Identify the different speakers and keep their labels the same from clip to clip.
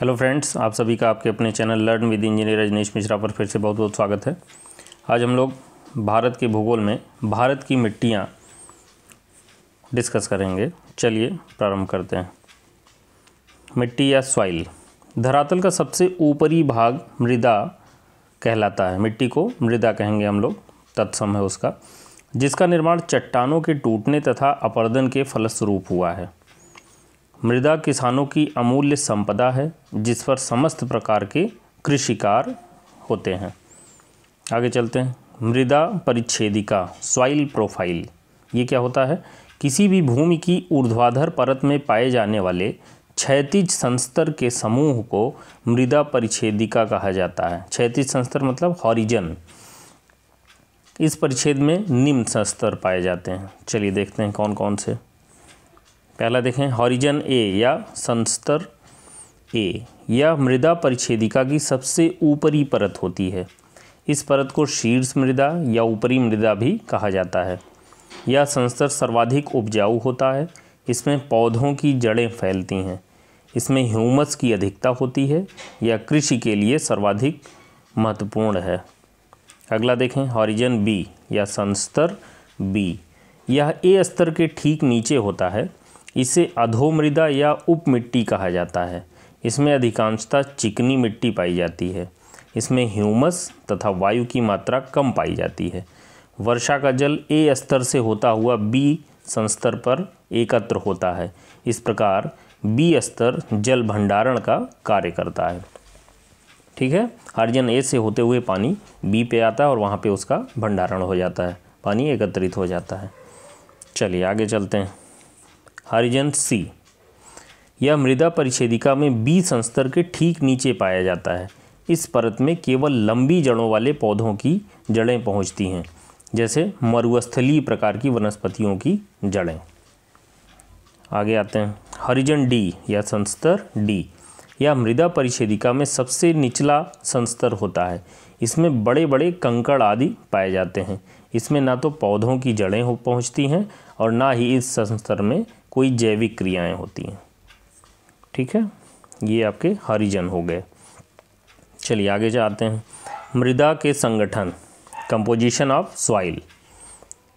Speaker 1: hello friends आप सभी का आपके अपने channel learn with engineer Rajnish Mishra पर फिर से बहुत बहुत स्वागत है आज हम लोग भारत के भूगोल में भारत की मिट्टियाँ डिस्कस करेंगे चलिए प्रारंभ करते हैं मिट्टी या सॉइल धरातल का सबसे ऊपरी भाग मृदा कहलाता है मिट्टी को मृदा कहेंगे हम लोग तत्सम है उसका जिसका निर्माण चट्टानों के टूटने तथा अपर्दन के फलस्वरूप हुआ है मृदा किसानों की अमूल्य संपदा है जिस पर समस्त प्रकार के कृषि कार्य होते हैं आगे चलते हैं मृदा परिच्छेदिका सॉइल प्रोफाइल ये क्या होता है किसी भी भूमि की ऊर्ध्वाधर परत में पाए जाने वाले क्षैतिज संस्तर के समूह को मृदा परिच्छेदिका कहा जाता है क्षैतिज संस्तर मतलब हॉरिजन इस परिच्छेद में निम्न संस्तर पाए जाते हैं चलिए देखते हैं कौन कौन से पहला देखें हॉरिजन ए या संस्तर ए यह मृदा परिच्छेदिका की सबसे ऊपरी परत होती है इस परत को शीर्ष मृदा या ऊपरी मृदा भी कहा जाता है यह संस्तर सर्वाधिक उपजाऊ होता है इसमें पौधों की जड़ें फैलती हैं इसमें ह्यूमस की अधिकता होती है यह कृषि के लिए सर्वाधिक महत्वपूर्ण है अगला देखें हॉरिजन बी या संस्तर बी यह ए स्तर के ठीक नीचे होता है इसे अधोमृदा या उप मिट्टी कहा जाता है इसमें अधिकांशतः चिकनी मिट्टी पाई जाती है इसमें ह्यूमस तथा वायु की मात्रा कम पाई जाती है वर्षा का जल ए स्तर से होता हुआ बी संस्तर पर एकत्र होता है इस प्रकार बी स्तर जल भंडारण का कार्य करता है ठीक है हरिजन ए से होते हुए पानी बी पे आता है और वहाँ पे उसका भंडारण हो जाता है पानी एकत्रित हो जाता है चलिए आगे चलते हैं हरिजन सी यह मृदा परिच्छेदिका में बी संस्तर के ठीक नीचे पाया जाता है इस परत में केवल लंबी जड़ों वाले पौधों की जड़ें पहुंचती हैं जैसे मरुस्थलीय प्रकार की वनस्पतियों की जड़ें आगे आते हैं हरिजन डी या संस्तर डी यह मृदा परिच्छेदिका में सबसे निचला संस्तर होता है इसमें बड़े बड़े कंकड़ आदि पाए जाते हैं इसमें ना तो पौधों की जड़ें हो पहुँचती हैं और ना ही इस संस्तर में कोई जैविक क्रियाएं होती हैं ठीक है ये आपके हरिजन हो गए चलिए आगे जाते हैं मृदा के संगठन कंपोजिशन ऑफ सॉइल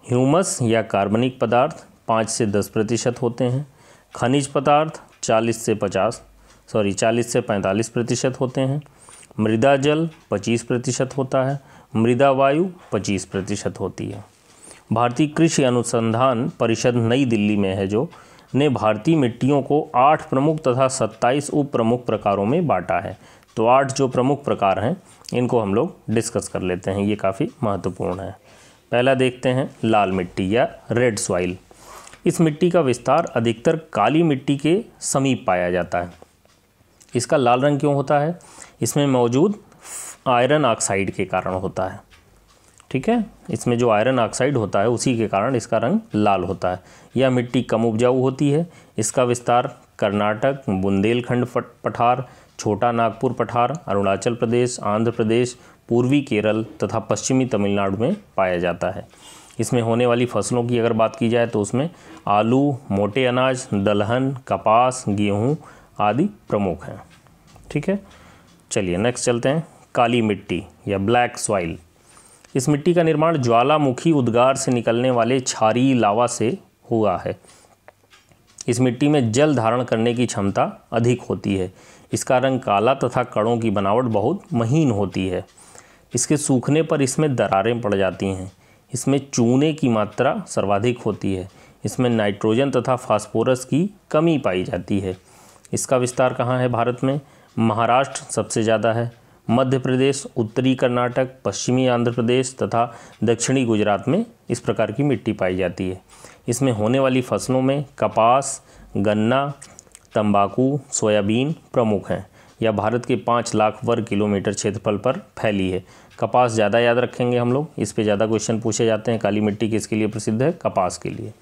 Speaker 1: ह्यूमस या कार्बनिक पदार्थ पाँच से दस प्रतिशत होते हैं खनिज पदार्थ चालीस से पचास सॉरी चालीस से पैंतालीस प्रतिशत होते हैं मृदा जल पच्चीस प्रतिशत होता है मृदा वायु पच्चीस प्रतिशत होती है भारतीय कृषि अनुसंधान परिषद नई दिल्ली में है जो ने भारतीय मिट्टियों को आठ प्रमुख तथा सत्ताईस उप प्रमुख प्रकारों में बांटा है तो आठ जो प्रमुख प्रकार हैं इनको हम लोग डिस्कस कर लेते हैं ये काफ़ी महत्वपूर्ण है पहला देखते हैं लाल मिट्टी या रेड सॉइल इस मिट्टी का विस्तार अधिकतर काली मिट्टी के समीप पाया जाता है इसका लाल रंग क्यों होता है इसमें मौजूद आयरन ऑक्साइड के कारण होता है ठीक है इसमें जो आयरन ऑक्साइड होता है उसी के कारण इसका रंग लाल होता है यह मिट्टी कम उपजाऊ होती है इसका विस्तार कर्नाटक बुंदेलखंड पठार छोटा नागपुर पठार अरुणाचल प्रदेश आंध्र प्रदेश पूर्वी केरल तथा पश्चिमी तमिलनाडु में पाया जाता है इसमें होने वाली फसलों की अगर बात की जाए तो उसमें आलू मोटे अनाज दलहन कपास गेहूं आदि प्रमुख हैं ठीक है चलिए नेक्स्ट चलते हैं काली मिट्टी या ब्लैक सॉइल इस मिट्टी का निर्माण ज्वालामुखी उद्गार से निकलने वाले छारी लावा से हुआ है इस मिट्टी में जल धारण करने की क्षमता अधिक होती है इसका रंग काला तथा कणों की बनावट बहुत महीन होती है इसके सूखने पर इसमें दरारें पड़ जाती हैं इसमें चूने की मात्रा सर्वाधिक होती है इसमें नाइट्रोजन तथा फास्फोरस की कमी पाई जाती है इसका विस्तार कहाँ है भारत में महाराष्ट्र सबसे ज़्यादा है मध्य प्रदेश उत्तरी कर्नाटक पश्चिमी आंध्र प्रदेश तथा दक्षिणी गुजरात में इस प्रकार की मिट्टी पाई जाती है इसमें होने वाली फसलों में कपास गन्ना तंबाकू सोयाबीन प्रमुख हैं यह भारत के पाँच लाख वर्ग किलोमीटर क्षेत्रफल पर फैली है कपास ज़्यादा याद रखेंगे हम लोग इस पर ज़्यादा क्वेश्चन पूछे जाते हैं काली मिट्टी किसके लिए प्रसिद्ध है कपास के लिए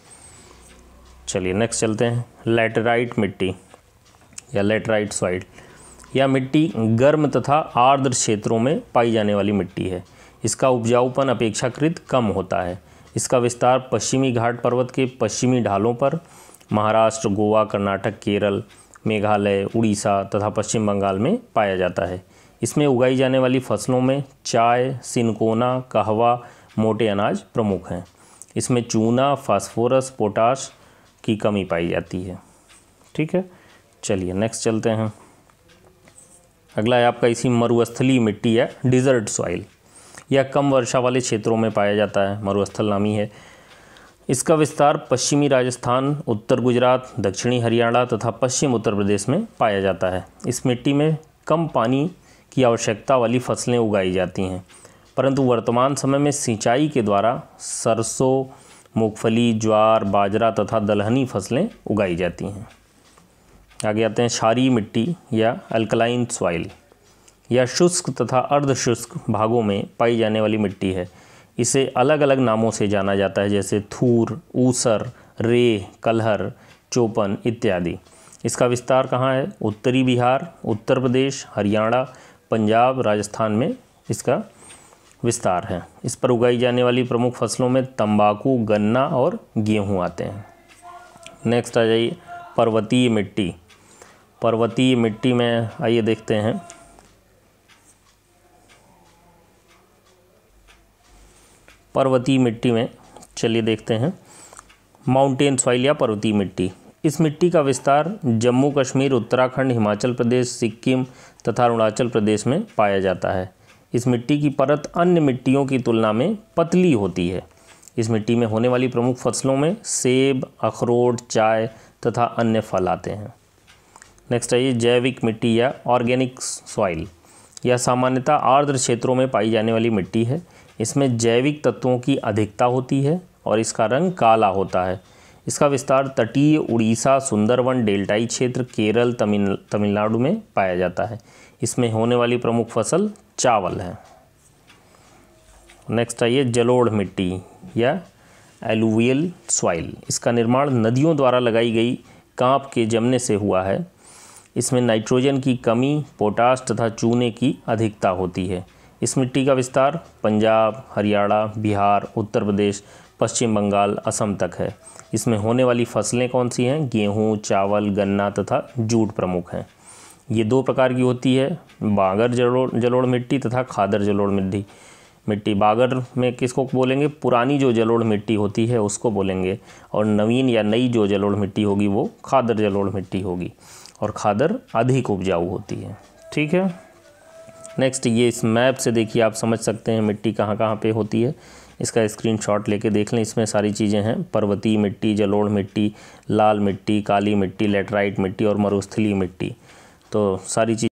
Speaker 1: चलिए नेक्स्ट चलते हैं लेटराइट मिट्टी या लेटराइट सॉइल यह मिट्टी गर्म तथा आर्द्र क्षेत्रों में पाई जाने वाली मिट्टी है इसका उपजाऊपन अपेक्षाकृत कम होता है इसका विस्तार पश्चिमी घाट पर्वत के पश्चिमी ढालों पर महाराष्ट्र गोवा कर्नाटक केरल मेघालय उड़ीसा तथा पश्चिम बंगाल में पाया जाता है इसमें उगाई जाने वाली फसलों में चाय सिनकोना कहवा मोटे अनाज प्रमुख हैं इसमें चूना फास्फोरस पोटाश की कमी पाई जाती है ठीक है चलिए नेक्स्ट चलते हैं अगला है आपका इसी मरुस्थली मिट्टी है डिजर्ट सॉइल यह कम वर्षा वाले क्षेत्रों में पाया जाता है मरुस्थल नामी है इसका विस्तार पश्चिमी राजस्थान उत्तर गुजरात दक्षिणी हरियाणा तथा पश्चिम उत्तर प्रदेश में पाया जाता है इस मिट्टी में कम पानी की आवश्यकता वाली फसलें उगाई जाती हैं परंतु वर्तमान समय में सिंचाई के द्वारा सरसों मूंगफली ज्वार बाजरा तथा दलहनी फसलें उगाई जाती हैं आगे आते हैं क्षारी मिट्टी या अल्कलाइन सॉइल या शुष्क तथा अर्धशुष्क भागों में पाई जाने वाली मिट्टी है इसे अलग अलग नामों से जाना जाता है जैसे थूर ऊसर रे कलहर चोपन इत्यादि इसका विस्तार कहाँ है उत्तरी बिहार उत्तर प्रदेश हरियाणा पंजाब राजस्थान में इसका विस्तार है इस पर उगाई जाने वाली प्रमुख फसलों में तंबाकू गन्ना और गेहूं आते हैं नेक्स्ट आ जाइए पर्वतीय मिट्टी पर्वतीय मिट्टी में आइए देखते हैं पर्वतीय मिट्टी में चलिए देखते हैं माउंटेन सॉइल या पर्वतीय मिट्टी इस मिट्टी का विस्तार जम्मू कश्मीर उत्तराखंड हिमाचल प्रदेश सिक्किम तथा अरुणाचल प्रदेश में पाया जाता है इस मिट्टी की परत अन्य मिट्टियों की तुलना में पतली होती है इस मिट्टी में होने वाली प्रमुख फसलों में सेब अखरोट चाय तथा अन्य फल आते हैं नेक्स्ट आइए जैविक मिट्टी या ऑर्गेनिक सॉइल यह सामान्यतः आर्द्र क्षेत्रों में पाई जाने वाली मिट्टी है इसमें जैविक तत्वों की अधिकता होती है और इसका रंग काला होता है इसका विस्तार तटीय उड़ीसा सुंदरवन डेल्टाई क्षेत्र केरल तमिल तमिलनाडु में पाया जाता है इसमें होने वाली प्रमुख फसल चावल है नेक्स्ट आइए जलोढ़ मिट्टी या एलुवियल सॉइल इसका निर्माण नदियों द्वारा लगाई गई कांप के जमने से हुआ है इसमें नाइट्रोजन की कमी पोटास तथा चूने की अधिकता होती है इस मिट्टी का विस्तार पंजाब हरियाणा बिहार उत्तर प्रदेश पश्चिम बंगाल असम तक है इसमें होने वाली फसलें कौन सी हैं गेहूँ चावल गन्ना तथा जूट प्रमुख हैं ये दो प्रकार की होती है बागर जलोड़ जलोड़ मिट्टी तथा खादर जलोड़ मिट्टी मिट्टी बागर में किसको बोलेंगे पुरानी जो जलोड़ मिट्टी होती है उसको बोलेंगे और नवीन या नई जो जलोड़ मिट्टी होगी वो खादर जलोड़ मिट्टी होगी और खादर अधिक उपजाऊ होती है ठीक है नेक्स्ट ये इस मैप से देखिए आप समझ सकते हैं मिट्टी कहाँ कहाँ पे होती है इसका स्क्रीनशॉट लेके देख लें इसमें सारी चीज़ें हैं पर्वतीय मिट्टी जलोढ़ मिट्टी लाल मिट्टी काली मिट्टी लेटराइट मिट्टी और मरुस्थली मिट्टी तो सारी चीज़